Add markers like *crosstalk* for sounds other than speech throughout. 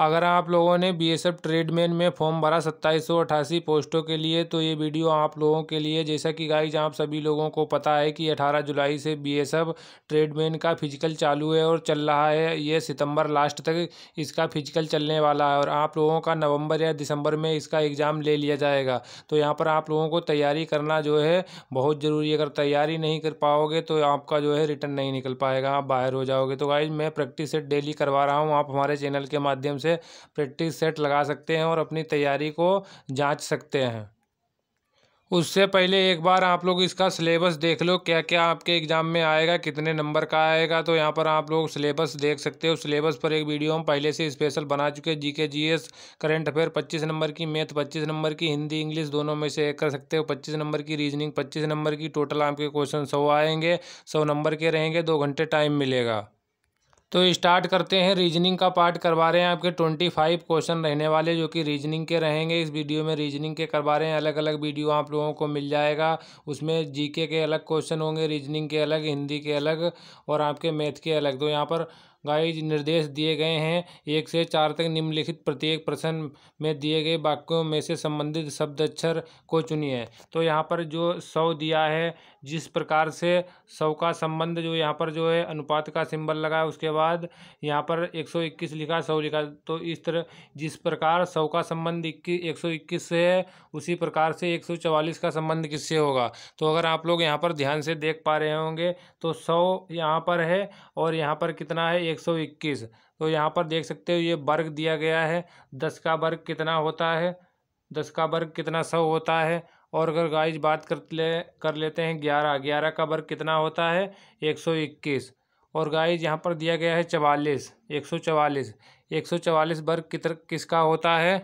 अगर आप लोगों ने बी एस एफ ट्रेडमैन में फॉर्म भरा सत्ताईस सौ अठासी पोस्टों के लिए तो ये वीडियो आप लोगों के लिए जैसा कि गाइज आप सभी लोगों को पता है कि 18 जुलाई से बी एस एफ ट्रेडमैन का फिजिकल चालू है और चल रहा है ये सितंबर लास्ट तक इसका फिजिकल चलने वाला है और आप लोगों का नवंबर या दिसंबर में इसका एग्ज़ाम ले लिया जाएगा तो यहाँ पर आप लोगों को तैयारी करना जो है बहुत ज़रूरी है अगर तैयारी नहीं कर पाओगे तो आपका जो है रिटर्न नहीं निकल पाएगा आप बाहर हो जाओगे तो गाइज मैं प्रैक्टिस डेली करवा रहा हूँ आप हमारे चैनल के माध्यम से प्रैक्टिस सेट लगा सकते हैं और अपनी तैयारी को जांच सकते हैं उससे पहले एक बार आप लोग इसका सिलेबस देख लो क्या क्या आपके एग्ज़ाम में आएगा कितने नंबर का आएगा तो यहाँ पर आप लोग सिलेबस देख सकते हो सिलेबस पर एक वीडियो हम पहले से स्पेशल बना चुके हैं GK GS current affair 25 number की मैथ 25 नंबर की हिंदी इंग्लिश दोनों में से एक कर सकते हो 25 नंबर की रीजनिंग पच्चीस नंबर की टोटल आपके क्वेश्चन सौ आएंगे सौ नंबर के रहेंगे दो घंटे टाइम मिलेगा तो स्टार्ट करते हैं रीजनिंग का पार्ट करवा रहे हैं आपके ट्वेंटी फाइव क्वेश्चन रहने वाले जो कि रीजनिंग के रहेंगे इस वीडियो में रीजनिंग के करवा रहे हैं अलग अलग वीडियो आप लोगों को मिल जाएगा उसमें जीके के अलग क्वेश्चन होंगे रीजनिंग के अलग हिंदी के अलग और आपके मैथ के अलग तो यहाँ पर गाइज निर्देश दिए गए हैं एक से चार तक निम्नलिखित प्रत्येक प्रश्न में दिए गए वाक्यों में से संबंधित शब्द अक्षर को चुनिए तो यहाँ पर जो सौ दिया है जिस प्रकार से सौ का संबंध जो यहाँ पर जो है अनुपात का सिंबल लगा है उसके बाद यहाँ पर एक सौ इक्कीस लिखा सौ लिखा तो इस तरह जिस प्रकार सौ का संबंध इक्कीस एक सौ इक्कीस से है उसी प्रकार से 144 का संबंध किससे होगा तो अगर आप लोग यहाँ पर ध्यान से देख पा रहे होंगे तो सौ यहाँ पर है और यहाँ पर कितना है एक सौ इक्कीस तो यहाँ पर देख सकते हो ये वर्ग दिया गया है दस का वर्ग कितना होता है दस का वर्ग कितना सौ होता है और अगर गाइज बात कर ले कर लेते हैं ग्यारह ग्यारह का वर्ग कितना होता है एक सौ इक्कीस और गाइज यहाँ पर दिया गया है चवालीस एक सौ चवालीस एक सौ चवालीस वर्ग कितर किसका होता है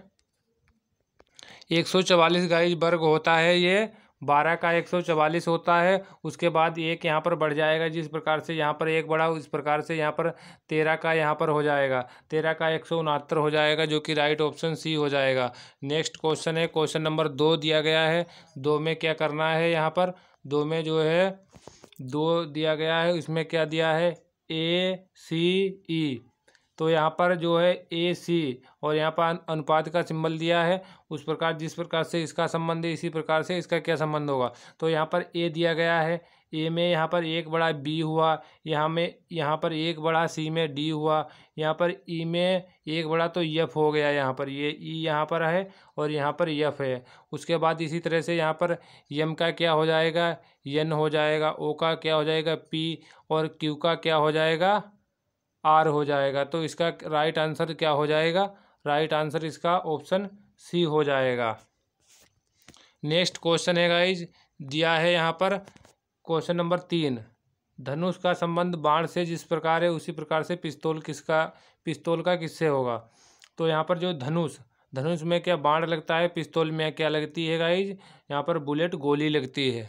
एक सौ चवालीस गाइज वर्ग होता है ये बारह का एक सौ चवालीस होता है उसके बाद एक यहाँ पर बढ़ जाएगा जिस प्रकार से यहाँ पर एक बढ़ा उस प्रकार से यहाँ पर तेरह का यहाँ पर हो जाएगा तेरह का एक सौ उनहत्तर हो जाएगा जो कि राइट ऑप्शन सी हो जाएगा नेक्स्ट क्वेश्चन है क्वेश्चन नंबर दो दिया गया है दो में क्या करना है यहाँ पर दो में जो है दो दिया गया है इसमें क्या दिया है ए सी ई तो यहाँ पर जो है ए सी और यहाँ पर अनुपात का सिंबल दिया है उस प्रकार जिस प्रकार से इसका संबंध है इसी प्रकार से इसका क्या संबंध होगा तो यहाँ पर ए दिया गया है ए में यहाँ पर एक बड़ा बी हुआ यहाँ में यहाँ पर एक बड़ा सी में डी हुआ यहाँ पर ई में एक बड़ा तो यफ हो गया यहाँ पर ये ई ई यहाँ पर है और यहाँ पर यफ है उसके बाद इसी तरह से यहाँ पर यम का क्या हो जाएगा यन हो जाएगा ओ का क्या हो जाएगा पी और क्यू का क्या हो जाएगा आर हो जाएगा तो इसका राइट आंसर क्या हो जाएगा राइट आंसर इसका ऑप्शन सी हो जाएगा नेक्स्ट क्वेश्चन है गाइज दिया है यहाँ पर क्वेश्चन नंबर तीन धनुष का संबंध बाण से जिस प्रकार है उसी प्रकार से पिस्तौल किसका पिस्तौल का किससे होगा तो यहाँ पर जो धनुष धनुष में क्या बाण लगता है पिस्तौल में क्या लगती है गाइज यहाँ पर बुलेट गोली लगती है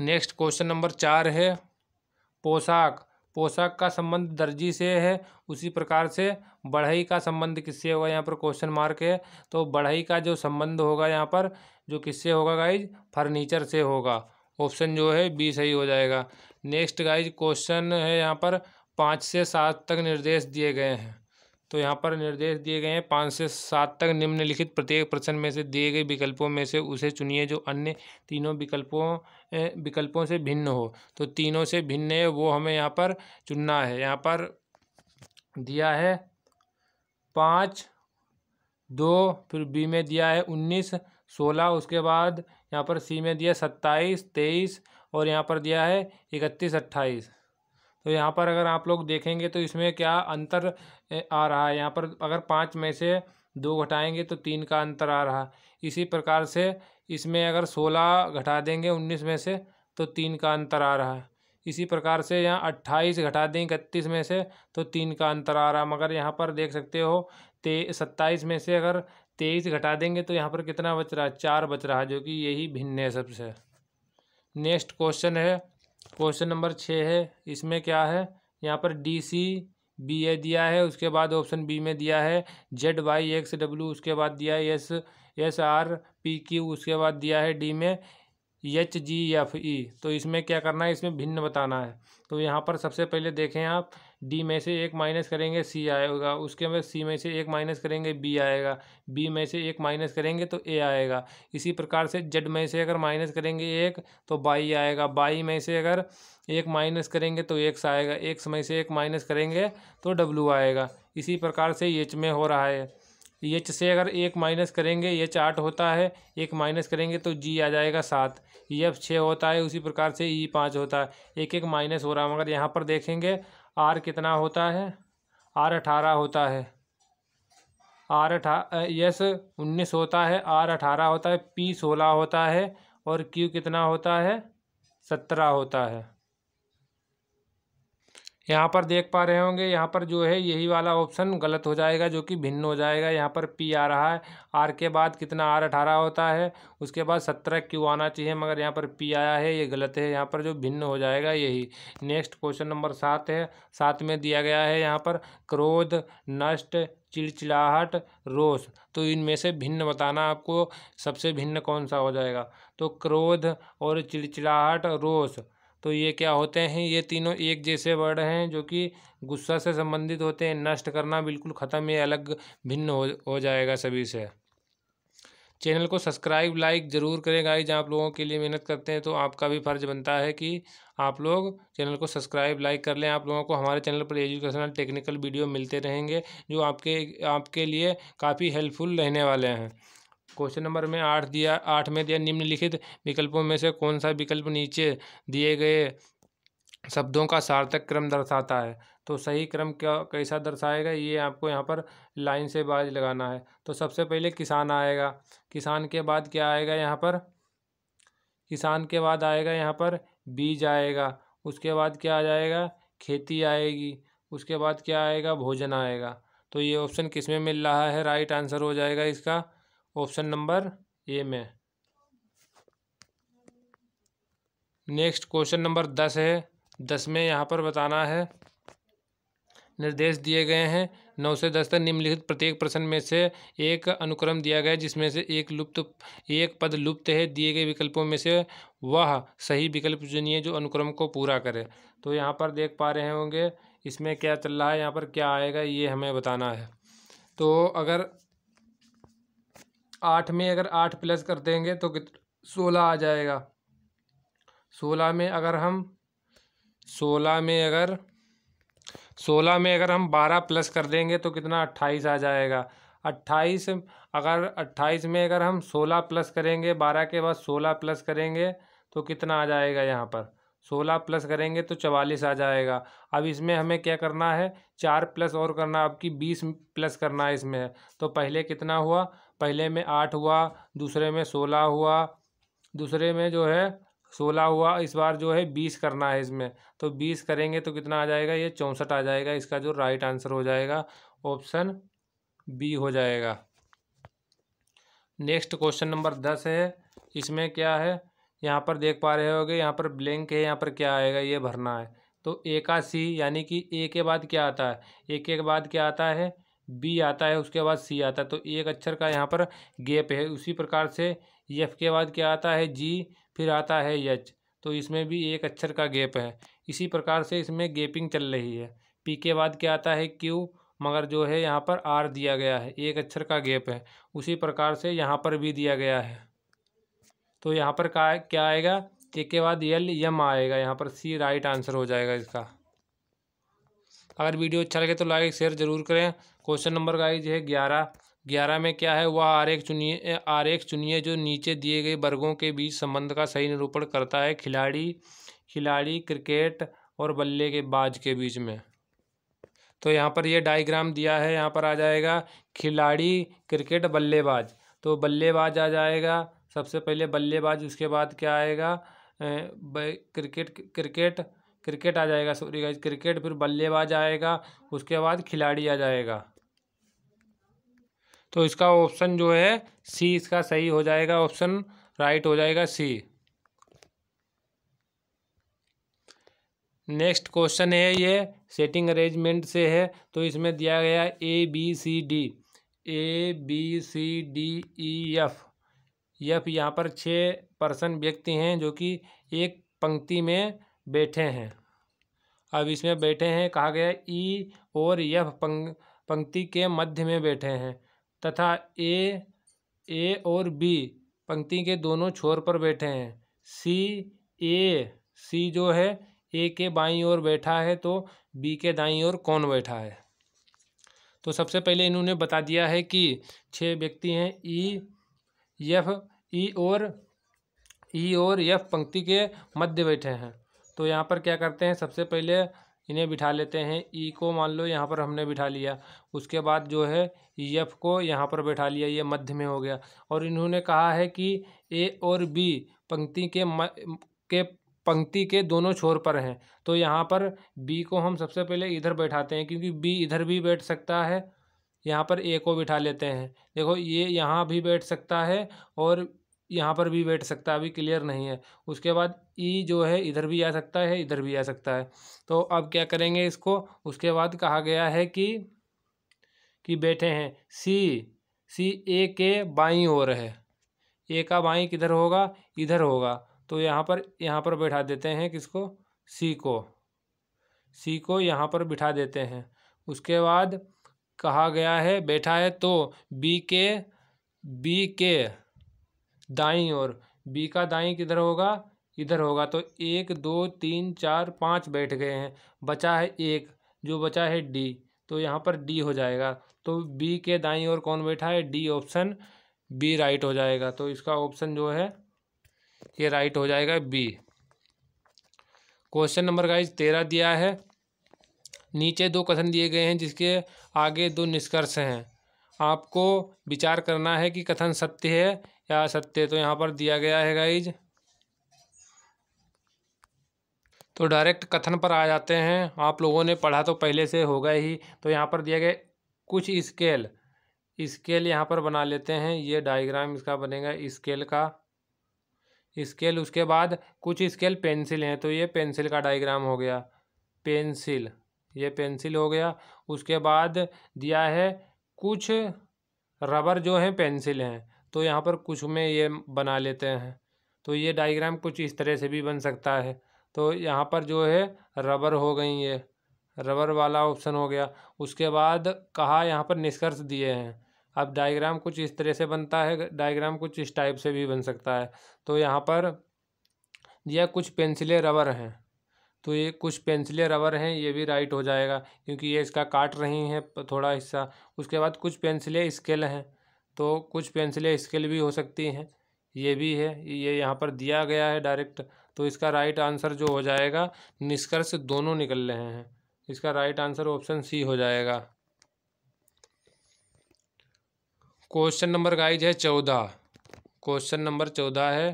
नेक्स्ट क्वेश्चन नंबर चार है पोशाक पोशाक का संबंध दर्जी से है उसी प्रकार से बढ़ई का संबंध किससे होगा यहाँ पर क्वेश्चन मार्क है तो बढ़ई का जो संबंध होगा यहाँ पर जो किससे होगा गाइज फर्नीचर से होगा ऑप्शन जो है बी सही हो जाएगा नेक्स्ट गाइज क्वेश्चन है यहाँ पर पाँच से सात तक निर्देश दिए गए हैं तो यहाँ पर निर्देश दिए गए हैं पाँच से सात तक निम्नलिखित प्रत्येक प्रश्न में से दिए गए विकल्पों में से उसे चुनिए जो अन्य तीनों विकल्पों विकल्पों से भिन्न हो तो तीनों से भिन्न है वो हमें यहाँ पर चुनना है यहाँ पर दिया है पाँच दो फिर बी में दिया है उन्नीस सोलह उसके बाद यहाँ पर सी में दिया सत्ताईस तेईस और यहाँ पर दिया है इकतीस अट्ठाईस तो यहाँ पर अगर आप लोग देखेंगे तो इसमें क्या अंतर आ रहा है यहाँ पर अगर पाँच में से दो घटाएंगे तो तीन का अंतर आ रहा इसी प्रकार से इसमें अगर सोलह घटा देंगे उन्नीस में से तो तीन का अंतर आ रहा है इसी प्रकार से यहाँ अट्ठाईस घटा दें इकतीस में से तो तीन का अंतर आ रहा मगर यहाँ पर देख सकते हो ते सत्ताईस में से अगर तेईस घटा देंगे तो यहाँ पर कितना बच रहा है चार बच रहा है जो कि यही भिन्न है सबसे नेक्स्ट क्वेश्चन है क्वेश्चन नंबर छः है इसमें क्या है यहाँ पर डी सी बी ए दिया है उसके बाद ऑप्शन बी में दिया है जेड वाई एक्स डब्ल्यू उसके बाद दिया है S S R P Q उसके बाद दिया है डी में एच जी एफ ई तो इसमें क्या करना है इसमें भिन्न बताना है तो यहाँ पर सबसे पहले देखें आप डी में से एक माइनस करेंगे सी आएगा उसके बाद सी में से एक माइनस करेंगे बी आएगा बी में से एक माइनस करेंगे तो ए आएगा इसी प्रकार से जेड में से अगर माइनस करेंगे एक तो बाई आएगा बाई में से अगर एक माइनस करेंगे तो एक्स आएगा एक्स में से एक माइनस करेंगे तो डब्लू आएगा इसी प्रकार से एच में हो रहा है एच से अगर एक माइनस करेंगे एच आठ होता है एक माइनस करेंगे तो जी आ जाएगा सात एफ छः होता है उसी प्रकार से ई पाँच होता है एक एक माइनस हो रहा है मगर यहाँ पर देखेंगे आर कितना होता है आर अठारह होता है आर अठा यस उन्नीस होता है आर अठारह होता है पी सोलह होता है और क्यू कितना होता है सत्रह होता है यहाँ पर देख पा रहे होंगे यहाँ पर जो है यही वाला ऑप्शन गलत हो जाएगा जो कि भिन्न हो जाएगा यहाँ पर पी आ रहा है आर के बाद कितना आर अठारह होता है उसके बाद सत्रह क्यू आना चाहिए मगर यहाँ पर पी आया है ये गलत है यहाँ पर जो भिन्न हो जाएगा यही नेक्स्ट क्वेश्चन नंबर सात है सात में दिया गया है यहाँ पर क्रोध नष्ट चिड़चिड़ाहट रोष तो इनमें से भिन्न बताना आपको सबसे भिन्न कौन सा हो जाएगा तो क्रोध और चिड़चिड़ाहट रोष तो ये क्या होते हैं ये तीनों एक जैसे वर्ड हैं जो कि गुस्सा से संबंधित होते हैं नष्ट करना बिल्कुल ख़त्म ये अलग भिन्न हो हो जाएगा सभी से चैनल को सब्सक्राइब लाइक ज़रूर करें गाइज आप लोगों के लिए मेहनत करते हैं तो आपका भी फ़र्ज़ बनता है कि आप लोग चैनल को सब्सक्राइब लाइक कर लें आप लोगों को हमारे चैनल पर एजुकेशनल टेक्निकल वीडियो मिलते रहेंगे जो आपके आपके लिए काफ़ी हेल्पफुल रहने वाले हैं क्वेश्चन नंबर में आठ दिया आठ में दिया निम्नलिखित विकल्पों में से कौन सा विकल्प नीचे दिए गए शब्दों का सार्थक क्रम दर्शाता है तो सही क्रम क्या कैसा दर्शाएगा ये आपको यहाँ पर लाइन से बाज लगाना है तो सबसे पहले किसान आएगा किसान के बाद क्या आएगा यहाँ पर किसान के बाद आएगा यहाँ पर बीज आएगा उसके बाद क्या आ जाएगा खेती आएगी उसके बाद क्या आएगा भोजन आएगा तो ये ऑप्शन किस में मिल रहा है राइट आंसर हो जाएगा इसका ऑप्शन नंबर ए में नेक्स्ट क्वेश्चन नंबर दस है दस में यहाँ पर बताना है निर्देश दिए गए हैं नौ से दस तक निम्नलिखित प्रत्येक प्रश्न में से एक अनुक्रम दिया गया है जिसमें से एक लुप्त एक पद लुप्त है दिए गए विकल्पों में से वह सही विकल्प चुनिए जो अनुक्रम को पूरा करे तो यहाँ पर देख पा रहे होंगे इसमें क्या चल रहा है यहाँ पर क्या आएगा ये हमें बताना है तो अगर आठ में अगर आठ प्लस कर देंगे तो कित सोलह आ जाएगा सोलह में अगर हम सोलह में अगर सोलह में अगर हम बारह प्लस कर देंगे तो कितना अट्ठाईस आ जाएगा अट्ठाईस अगर अट्ठाईस में अगर हम सोलह प्लस करेंगे बारह के बाद सोलह प्लस करेंगे तो कितना आ जाएगा यहाँ पर सोलह प्लस करेंगे तो चवालीस आ जाएगा अब इसमें हमें क्या करना है चार प्लस और करना आपकी बीस प्लस करना है इसमें तो पहले कितना हुआ पहले में आठ हुआ दूसरे में सोलह हुआ दूसरे में जो है सोलह हुआ इस बार जो है बीस करना है इसमें तो बीस करेंगे तो कितना आ जाएगा ये चौंसठ आ जाएगा इसका जो राइट आंसर हो जाएगा ऑप्शन बी हो जाएगा नेक्स्ट क्वेश्चन नंबर दस है इसमें क्या है यहाँ पर देख पा रहे होगे यहाँ पर ब्लैंक है यहाँ पर क्या आएगा ये भरना है तो एकासी यानी कि ए के बाद क्या आता है ए के बाद क्या आता है बी आता है उसके बाद सी आता है तो एक अक्षर का यहाँ पर गेप है उसी प्रकार से एफ के बाद क्या आता है जी फिर आता है एच तो इसमें भी एक अक्षर का गेप है इसी प्रकार से इसमें गेपिंग चल रही है पी के बाद क्या आता है क्यू मगर जो है यहाँ पर आर दिया गया है एक अक्षर का गेप है उसी प्रकार से यहाँ पर भी दिया गया है तो यहाँ पर का क्या आएगा के के बाद एल यम आएगा यहाँ पर सी राइट आंसर हो जाएगा इसका अगर वीडियो अच्छा लगे तो लाइक शेयर जरूर करें क्वेश्चन नंबर जो है ग्यारह ग्यारह में क्या है वह आर एक चुनिए आर एक चुनिए जो नीचे दिए गए वर्गों के बीच संबंध का सही निरूपण करता है खिलाड़ी खिलाड़ी क्रिकेट और बल्ले के बाज के बीच में तो यहाँ पर यह डायग्राम दिया है यहाँ पर आ जाएगा खिलाड़ी क्रिकेट बल्लेबाज तो बल्लेबाज आ जाएगा सबसे पहले बल्लेबाज उसके बाद क्या आएगा क्रिकेट क्रिकेट क्रिकेट आ जाएगा सॉरी गाइज क्रिकेट फिर बल्लेबाज आएगा उसके बाद खिलाड़ी आ जाएगा तो इसका ऑप्शन जो है सी इसका सही हो जाएगा ऑप्शन राइट हो जाएगा सी नेक्स्ट क्वेश्चन है ये सेटिंग अरेंजमेंट से है तो इसमें दिया गया A B C D A B C D E F यह यहाँ पर छः पर्सन व्यक्ति हैं जो कि एक पंक्ति में बैठे हैं अब इसमें बैठे हैं कहा गया ई और यफ पंक्ति के मध्य में बैठे हैं तथा ए ए और बी पंक्ति के दोनों छोर पर बैठे हैं सी ए सी जो है ए के बाईं ओर बैठा है तो बी के दाईं ओर कौन बैठा है तो सबसे पहले इन्होंने बता दिया है कि छह व्यक्ति हैं ई यफ ई e और ई e और यफ पंक्ति के मध्य बैठे हैं तो यहाँ पर क्या करते हैं सबसे पहले इन्हें बिठा लेते हैं ई e को मान लो यहाँ पर हमने बिठा लिया उसके बाद जो है यफ को यहाँ पर बैठा लिया ये मध्य में हो गया और इन्होंने कहा है कि ए और बी पंक्ति के म, के पंक्ति के दोनों छोर पर हैं तो यहाँ पर बी को हम सबसे पहले इधर बैठाते हैं क्योंकि बी इधर भी बैठ सकता है यहाँ पर ए को बिठा लेते हैं देखो ये यहाँ भी बैठ सकता है और यहाँ पर भी बैठ सकता है अभी क्लियर नहीं है उसके बाद ई e जो है इधर भी आ सकता है इधर भी आ सकता है तो अब क्या करेंगे इसको उसके बाद कहा गया है कि कि बैठे हैं सी सी ए के बाई ओर है ए का बाई किधर होगा इधर होगा तो यहाँ पर यहाँ पर बैठा देते हैं किसको सी को सी को यहाँ पर बिठा देते हैं उसके बाद कहा गया है बैठा है तो बी के बी के दाई और बी का दाई किधर होगा इधर होगा तो एक दो तीन चार पाँच बैठ गए हैं बचा है एक जो बचा है डी तो यहाँ पर डी हो जाएगा तो बी के दाई और कौन बैठा है डी ऑप्शन बी राइट हो जाएगा तो इसका ऑप्शन जो है ये राइट हो जाएगा बी क्वेश्चन नंबर गाइज तेरह दिया है नीचे दो कथन दिए गए हैं जिसके आगे दो निष्कर्ष हैं आपको विचार करना है कि कथन सत्य है या असत्य तो यहाँ पर दिया गया है गाइज तो डायरेक्ट कथन पर आ जाते हैं आप लोगों ने पढ़ा तो पहले से होगा ही तो यहाँ पर दिया गया कुछ स्केल स्केल यहाँ पर बना लेते हैं ये डायग्राम इसका बनेगा स्केल का स्केल उसके बाद कुछ स्केल पेंसिल हैं तो ये पेंसिल का डायग्राम हो गया पेंसिल ये पेंसिल हो गया उसके बाद दिया है कुछ रबर जो है पेंसिल हैं तो यहाँ पर कुछ में ये बना लेते हैं तो ये डायग्राम कुछ इस तरह से भी बन सकता है तो यहाँ पर जो है रबर हो गई ये रबर वाला ऑप्शन हो गया उसके बाद कहा यहाँ पर निष्कर्ष दिए हैं अब डायग्राम कुछ इस तरह से बनता है डायग्राम कुछ इस टाइप से भी बन सकता है तो यहाँ पर यह कुछ पेंसिलें रबर हैं तो ये कुछ पेंसिलें रबर हैं ये भी राइट हो जाएगा क्योंकि ये इसका काट रही हैं थोड़ा हिस्सा उसके बाद कुछ पेंसिलें स्केल हैं तो कुछ पेंसिलें स्केल भी हो सकती हैं ये भी है ये यहाँ पर दिया गया है डायरेक्ट तो इसका राइट आंसर जो हो जाएगा निष्कर्ष दोनों निकल रहे हैं इसका राइट आंसर ऑप्शन सी हो जाएगा क्वेश्चन नंबर गाइज है चौदह क्वेश्चन नंबर चौदह है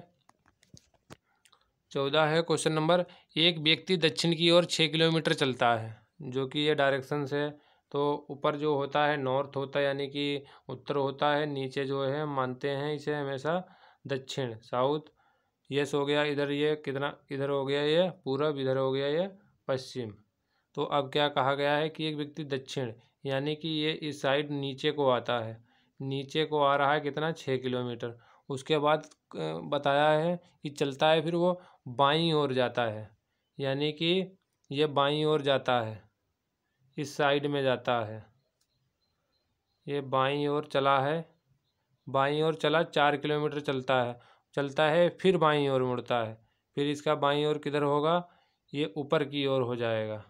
चौदह है क्वेश्चन नंबर एक व्यक्ति दक्षिण की ओर छः किलोमीटर चलता है जो कि ये डायरेक्शन है तो ऊपर जो होता है नॉर्थ होता है यानी कि उत्तर होता है नीचे जो है मानते हैं इसे हमेशा दक्षिण साउथ यस हो गया इधर ये कितना इधर हो गया ये पूरब इधर हो गया ये पश्चिम तो अब क्या कहा गया है कि एक व्यक्ति दक्षिण यानी कि ये इस साइड नीचे को आता है नीचे को आ रहा है कितना छः किलोमीटर उसके बाद बताया है कि चलता है फिर वो बाईं ओर जाता है यानी कि यह बाईं ओर जाता है इस साइड में जाता है ये बाईं ओर चला है बाईं ओर चला चार किलोमीटर चलता है चलता है फिर बाईं ओर मुड़ता है फिर इसका बाईं ओर किधर होगा ये ऊपर की ओर हो जाएगा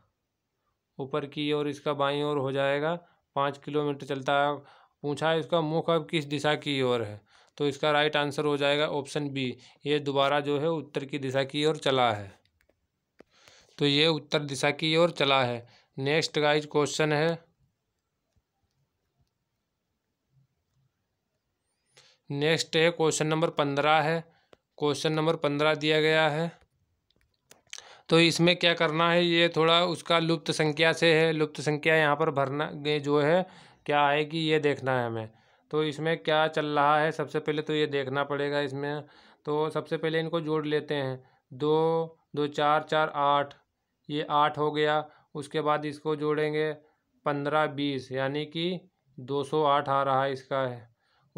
ऊपर की ओर इसका बाईं ओर हो जाएगा पाँच किलोमीटर चलता है पूछा है इसका मुख अब किस दिशा की ओर है तो इसका राइट आंसर हो जाएगा ऑप्शन बी ये दोबारा जो है उत्तर की दिशा की ओर चला है तो ये उत्तर दिशा की ओर चला है नेक्स्ट गाइज क्वेश्चन है नेक्स्ट है क्वेश्चन नंबर पंद्रह है क्वेश्चन नंबर पंद्रह दिया गया है तो इसमें क्या करना है ये थोड़ा उसका लुप्त संख्या से है लुप्त संख्या यहाँ पर भरना जो है क्या आएगी ये देखना है हमें तो इसमें क्या चल रहा है सबसे पहले तो ये देखना पड़ेगा इसमें तो सबसे पहले इनको जोड़ लेते हैं दो दो चार चार आठ ये आठ हो गया उसके बाद इसको जोड़ेंगे पंद्रह बीस यानी कि दो सौ आठ आ रहा है इसका है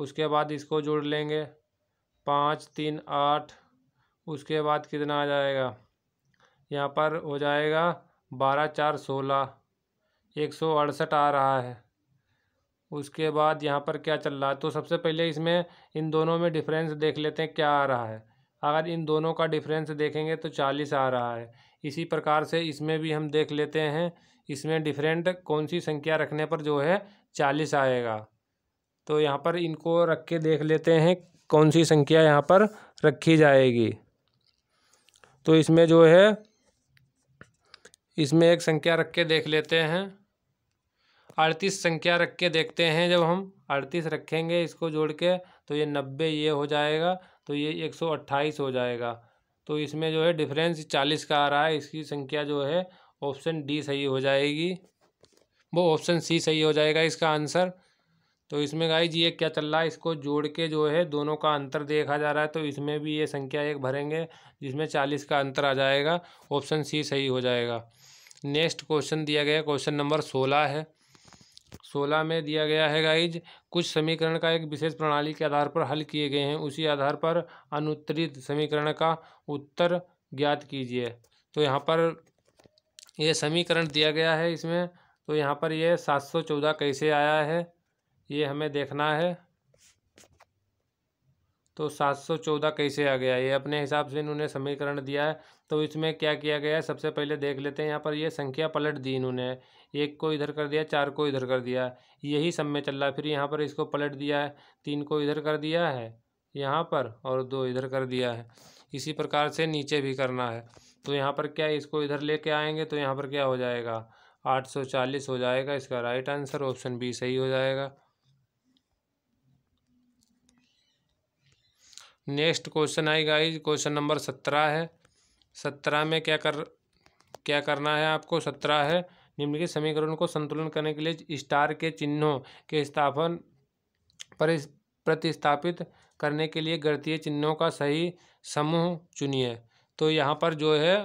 उसके बाद इसको जोड़ लेंगे पाँच तीन आठ उसके बाद कितना आ जाएगा यहाँ पर हो जाएगा बारह चार सोलह एक सौ अड़सठ आ रहा है उसके बाद यहाँ पर क्या चल रहा है तो सबसे पहले इसमें इन दोनों में डिफरेंस देख लेते हैं क्या आ रहा है अगर इन दोनों का डिफरेंस देखेंगे तो चालीस आ रहा है इसी प्रकार से इसमें भी हम देख लेते हैं इसमें डिफरेंट कौन सी संख्या रखने पर जो है चालीस आएगा तो यहाँ पर इनको रख के देख लेते हैं कौन सी संख्या यहाँ पर रखी जाएगी तो इसमें जो है इसमें एक संख्या रख के देख लेते हैं अड़तीस संख्या रख के देखते हैं जब हम अड़तीस रखेंगे इसको जोड़ के तो ये नब्बे ये हो जाएगा तो ये एक सौ अट्ठाईस हो जाएगा तो इसमें जो है डिफरेंस चालीस का आ रहा है इसकी संख्या जो है ऑप्शन डी सही हो जाएगी वो ऑप्शन सी सही हो जाएगा इसका आंसर तो इसमें गाई जी ये क्या चल रहा है इसको जोड़ के जो है दोनों का अंतर देखा जा रहा है तो इसमें भी ये संख्या एक भरेंगे जिसमें चालीस का अंतर आ जाएगा ऑप्शन सी सही हो जाएगा नेक्स्ट क्वेश्चन दिया गया क्वेश्चन नंबर सोलह है सोलह में दिया गया है गाइज कुछ समीकरण का एक विशेष प्रणाली के आधार पर हल किए गए हैं उसी आधार पर अनुत्तरित समीकरण का उत्तर ज्ञात कीजिए तो यहाँ पर यह समीकरण दिया गया है इसमें तो यहाँ पर यह सात सौ चौदह कैसे आया है ये हमें देखना है तो सात सौ चौदह कैसे आ गया ये अपने हिसाब से इन्होंने समीकरण दिया है तो इसमें क्या किया गया है सबसे पहले देख लेते हैं यहाँ पर ये संख्या पलट दी इन्होंने एक को इधर कर दिया चार को इधर कर दिया यही सब में चल रहा फिर यहाँ पर इसको पलट दिया है तीन को इधर कर दिया है यहाँ पर और दो इधर कर दिया है इसी प्रकार से नीचे भी करना है तो यहाँ पर क्या इसको इधर लेके आएंगे तो यहाँ पर क्या हो जाएगा आठ सौ चालीस हो जाएगा इसका राइट आंसर ऑप्शन बी सही हो जाएगा नेक्स्ट क्वेश्चन आई गाइज क्वेश्चन नंबर सत्रह है सत्रह में क्या कर क्या करना है आपको सत्रह है निम्नलिखित समीकरण को संतुलन करने के लिए स्टार के चिन्हों के स्थापन पर प्रतिस्थापित करने के लिए गणतीय चिन्हों का सही समूह चुनिए तो यहाँ पर जो है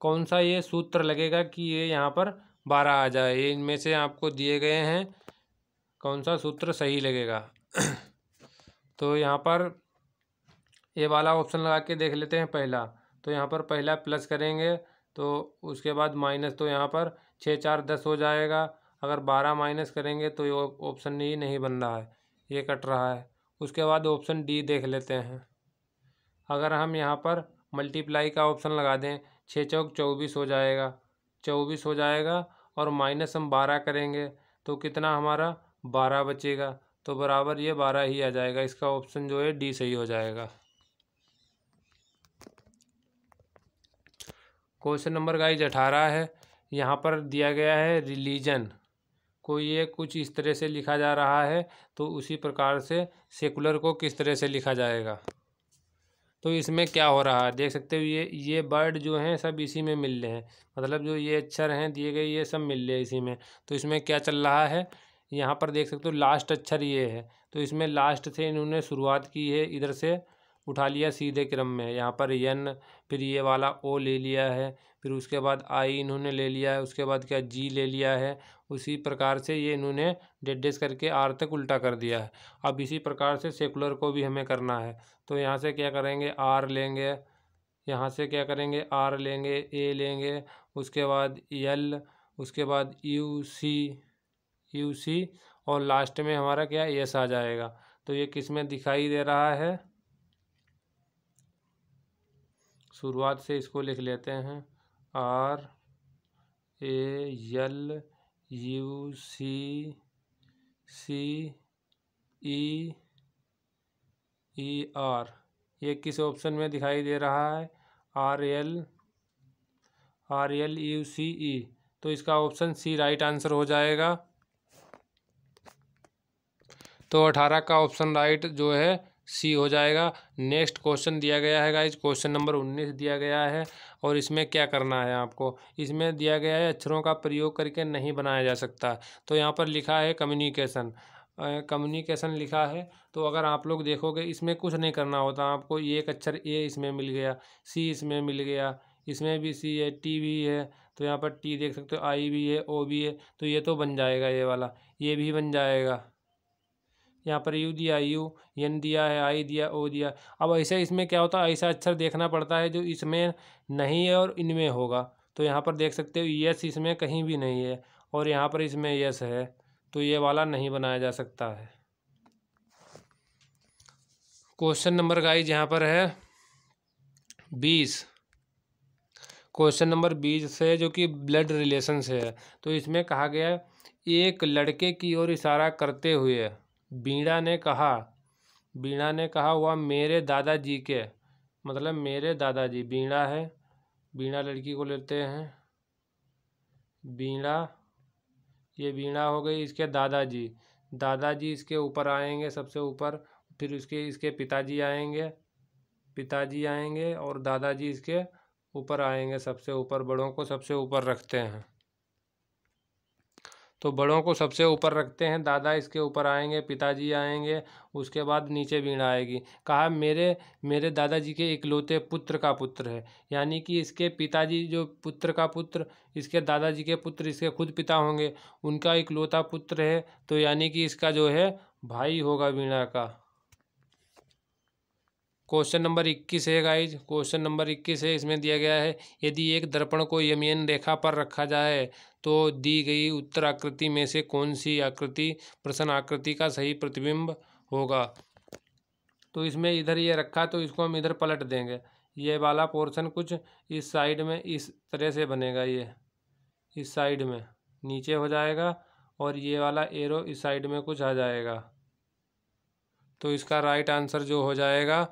कौन सा ये सूत्र लगेगा कि ये यहाँ पर बारह आ जाए ये इनमें से आपको दिए गए हैं कौन सा सूत्र सही लगेगा *clears throat* तो यहाँ पर ये वाला ऑप्शन लगा के देख लेते हैं पहला तो यहाँ पर पहला प्लस करेंगे तो उसके बाद माइनस तो यहाँ पर छः चार दस हो जाएगा अगर बारह माइनस करेंगे तो ये ऑप्शन ही e नहीं बन रहा है ये कट रहा है उसके बाद ऑप्शन डी देख लेते हैं अगर हम यहाँ पर मल्टीप्लाई का ऑप्शन लगा दें छः चौक चौबीस हो जाएगा चौबीस हो जाएगा और माइनस हम बारह करेंगे तो कितना हमारा बारह बचेगा तो बराबर ये बारह ही आ जाएगा इसका ऑप्शन जो है डी सही हो जाएगा क्वेश्चन नंबर गाइज अठारह है यहाँ पर दिया गया है रिलीजन को ये कुछ इस तरह से लिखा जा रहा है तो उसी प्रकार से सेकुलर को किस तरह से लिखा जाएगा तो इसमें क्या हो रहा है देख सकते हो ये ये वर्ड जो हैं सब इसी में मिल रहे हैं मतलब जो ये अक्षर हैं दिए गए ये सब मिल रहे हैं इसी में तो इसमें क्या चल रहा है यहाँ पर देख सकते हो लास्ट अक्षर ये है तो इसमें लास्ट से इन्होंने शुरुआत की है इधर से उठा लिया सीधे क्रम में यहाँ पर यन फिर ये वाला ओ ले लिया है फिर उसके बाद आई इन्होंने ले लिया है उसके बाद क्या जी ले लिया है उसी प्रकार से ये इन्होंने डेडेस करके आर तक उल्टा कर दिया है अब इसी प्रकार से सेकुलर को भी हमें करना है तो यहाँ से क्या करेंगे आर लेंगे यहाँ से क्या करेंगे आर लेंगे ए लेंगे उसके बाद एल उसके बाद यू सी यू सी और लास्ट में हमारा क्या एस आ जाएगा तो ये किस में दिखाई दे रहा है शुरुआत से इसको लिख लेते हैं R A L U C C E E R ये किस ऑप्शन में दिखाई दे रहा है R L R L U C E तो इसका ऑप्शन सी राइट आंसर हो जाएगा तो अठारह का ऑप्शन राइट जो है सी हो जाएगा नेक्स्ट क्वेश्चन दिया गया है गाइज क्वेश्चन नंबर उन्नीस दिया गया है और इसमें क्या करना है आपको इसमें दिया गया है अक्षरों का प्रयोग करके नहीं बनाया जा सकता तो यहाँ पर लिखा है कम्युनिकेशन कम्युनिकेशन लिखा है तो अगर आप लोग देखोगे इसमें कुछ नहीं करना होता आपको एक अक्षर ए इसमें मिल गया सी इसमें मिल गया इसमें भी सी है टी भी है तो यहाँ पर टी देख सकते हो आई भी है ओ भी है तो ये तो बन जाएगा ये वाला ये भी बन जाएगा यहाँ पर यू दिया यू एन दिया है आई दिया ओ दिया अब ऐसे इसमें क्या होता है ऐसा अक्षर देखना पड़ता है जो इसमें नहीं है और इनमें होगा तो यहाँ पर देख सकते हो यस इसमें कहीं भी नहीं है और यहाँ पर इसमें यस है तो ये वाला नहीं बनाया जा सकता है क्वेश्चन नंबर गाइज यहाँ पर है बीस क्वेश्चन नंबर बीस से जो कि ब्लड रिलेशन से है तो इसमें कहा गया एक लड़के की ओर इशारा करते हुए बीड़ा ने कहा बीड़ा ने कहा वह मेरे दादाजी के मतलब मेरे दादाजी बीड़ा है बीड़ा लड़की को लेते हैं बीड़ा ये बीड़ा हो गई इसके दादाजी दादाजी इसके ऊपर आएंगे सबसे ऊपर फिर उसके इसके पिताजी आएंगे पिताजी आएंगे और दादाजी इसके ऊपर आएंगे सबसे ऊपर बड़ों को सबसे ऊपर रखते हैं तो बड़ों को सबसे ऊपर रखते हैं दादा इसके ऊपर आएंगे पिताजी आएंगे उसके बाद नीचे वीणा आएगी कहा मेरे मेरे दादाजी के इकलौते पुत्र का पुत्र है यानी कि इसके पिताजी जो पुत्र का पुत्र इसके दादाजी के पुत्र इसके खुद पिता होंगे उनका इकलौता पुत्र है तो यानी कि इसका जो है भाई होगा वीणा का क्वेश्चन नंबर इक्कीस है गाइज क्वेश्चन नंबर इक्कीस है इसमें दिया गया है यदि एक दर्पण को यमियन रेखा पर रखा जाए तो दी गई उत्तर आकृति में से कौन सी आकृति प्रसन्न आकृति का सही प्रतिबिंब होगा तो इसमें इधर ये रखा तो इसको हम इधर पलट देंगे ये वाला पोर्शन कुछ इस साइड में इस तरह से बनेगा ये इस साइड में नीचे हो जाएगा और ये वाला एरो इस साइड में कुछ आ जाएगा तो इसका राइट आंसर जो हो जाएगा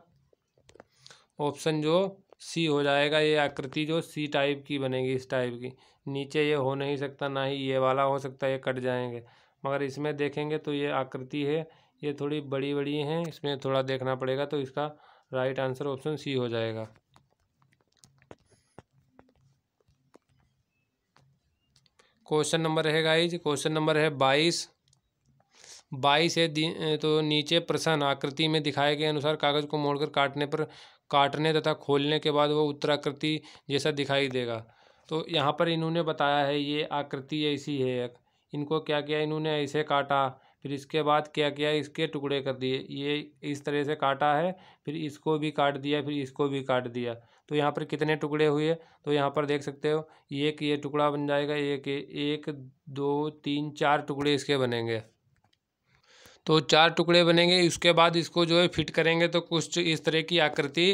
ऑप्शन जो सी हो जाएगा ये आकृति जो सी टाइप की बनेगी इस टाइप की नीचे ये हो नहीं सकता ना ही ये वाला हो सकता है ये कट जाएंगे मगर इसमें देखेंगे तो ये आकृति है ये थोड़ी बड़ी बड़ी हैं इसमें थोड़ा देखना पड़ेगा तो इसका राइट आंसर ऑप्शन सी हो जाएगा क्वेश्चन नंबर है गाइज क्वेश्चन नंबर है बाईस बाईस है तो नीचे प्रश्न आकृति में दिखाए गए अनुसार कागज़ को मोड़कर काटने पर काटने तथा खोलने के बाद वो उत्तराकृति जैसा दिखाई देगा तो यहाँ पर इन्होंने बताया है ये आकृति ऐसी है इनको क्या किया इन्होंने ऐसे काटा फिर इसके बाद क्या किया इसके टुकड़े कर दिए ये इस तरह से काटा है फिर इसको भी काट दिया फिर इसको भी काट दिया तो यहाँ पर कितने टुकड़े हुए तो यहाँ पर देख सकते हो एक ये टुकड़ा बन जाएगा एक एक दो तीन चार टुकड़े इसके बनेंगे तो चार टुकड़े बनेंगे उसके बाद इसको जो है फिट करेंगे तो कुछ इस तरह की आकृति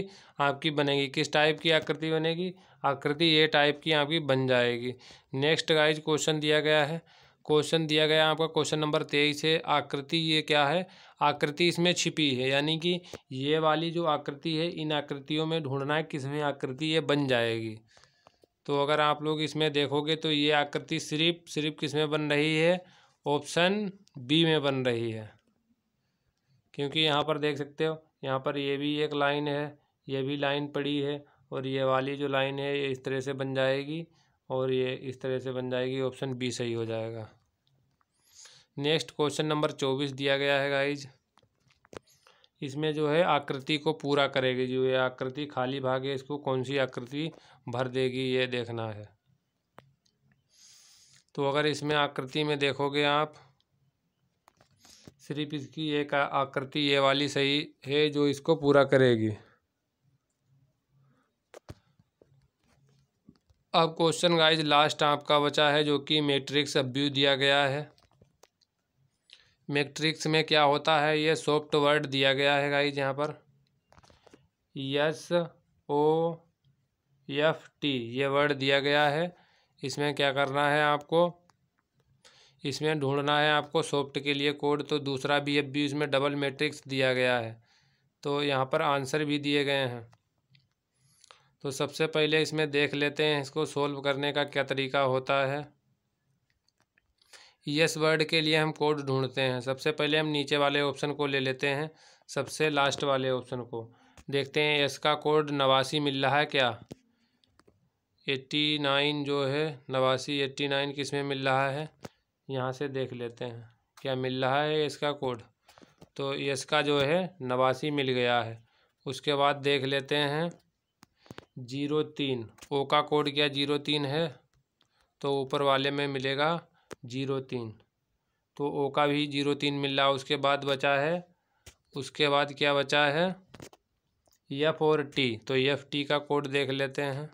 आपकी बनेगी किस टाइप की आकृति बनेगी आकृति ये टाइप की आपकी बन जाएगी नेक्स्ट गाइज क्वेश्चन दिया गया है क्वेश्चन दिया गया आपका क्वेश्चन नंबर तेईस है आकृति ये क्या है आकृति इसमें छिपी है यानी कि ये वाली जो आकृति है इन आकृतियों में ढूंढना है किसमें आकृति ये बन जाएगी तो अगर आप लोग इसमें देखोगे तो ये आकृति सिर्फ सिर्फ किस में बन रही है ऑप्शन बी में बन रही है क्योंकि यहाँ पर देख सकते हो यहाँ पर ये भी एक लाइन है ये भी लाइन पड़ी है और ये वाली जो लाइन है ये इस तरह से बन जाएगी और ये इस तरह से बन जाएगी ऑप्शन बी सही हो जाएगा नेक्स्ट क्वेश्चन नंबर चौबीस दिया गया है गाइज इसमें जो है आकृति को पूरा करेगी जो ये आकृति खाली भाग है इसको कौन सी आकृति भर देगी ये देखना है तो अगर इसमें आकृति में देखोगे आप सिर्फ इसकी एक आकृति ये वाली सही है जो इसको पूरा करेगी अब क्वेश्चन गाइज लास्ट आपका बचा है जो कि मैट्रिक्स व्यू दिया गया है मैट्रिक्स में क्या होता है ये सॉफ्ट वर्ड दिया गया है गाइज यहाँ पर यस ओ एफ टी ये वर्ड दिया गया है इसमें क्या करना है आपको इसमें ढूंढना है आपको सॉफ्ट के लिए कोड तो दूसरा भी अब भी इसमें डबल मैट्रिक्स दिया गया है तो यहाँ पर आंसर भी दिए गए हैं तो सबसे पहले इसमें देख लेते हैं इसको सोल्व करने का क्या तरीका होता है यस वर्ड के लिए हम कोड ढूंढते हैं सबसे पहले हम नीचे वाले ऑप्शन को ले लेते हैं सबसे लास्ट वाले ऑप्शन को देखते हैं यस का कोड नवासी मिल रहा है क्या एट्टी नाइन जो है नवासी एट्टी नाइन किस में मिल रहा है यहाँ से देख लेते हैं क्या मिल रहा है इसका कोड तो इसका जो है नवासी मिल गया है उसके बाद देख लेते हैं जीरो तीन ओ का कोड क्या जीरो तीन है तो ऊपर वाले में मिलेगा जीरो तीन तो ओ का भी जीरो तीन मिल रहा उसके बाद बचा है उसके बाद क्या बचा है एफ और टी तो एफ टी का कोड देख लेते हैं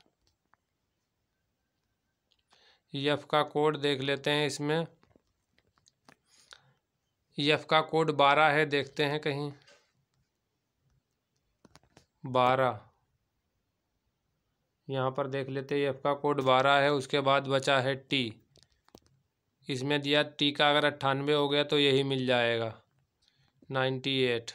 एफ का कोड देख लेते हैं इसमें यफ का कोड बारह है देखते हैं कहीं बारह यहाँ पर देख लेते हैं एफ का कोड बारह है उसके बाद बचा है टी इसमें दिया टी का अगर अट्ठानवे हो गया तो यही मिल जाएगा नाइन्टी एट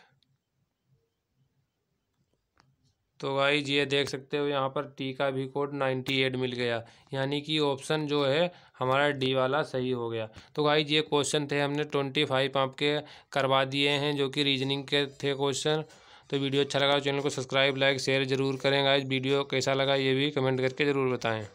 तो गाइज ये देख सकते हो यहाँ पर टी का भी कोड नाइन्टी एट मिल गया यानी कि ऑप्शन जो है हमारा डी वाला सही हो गया तो भाई ये क्वेश्चन थे हमने ट्वेंटी फाइव आपके करवा दिए हैं जो कि रीजनिंग के थे क्वेश्चन तो वीडियो अच्छा लगा चैनल तो को सब्सक्राइब लाइक शेयर जरूर करें गाइज वीडियो कैसा लगा ये भी कमेंट करके ज़रूर बताएँ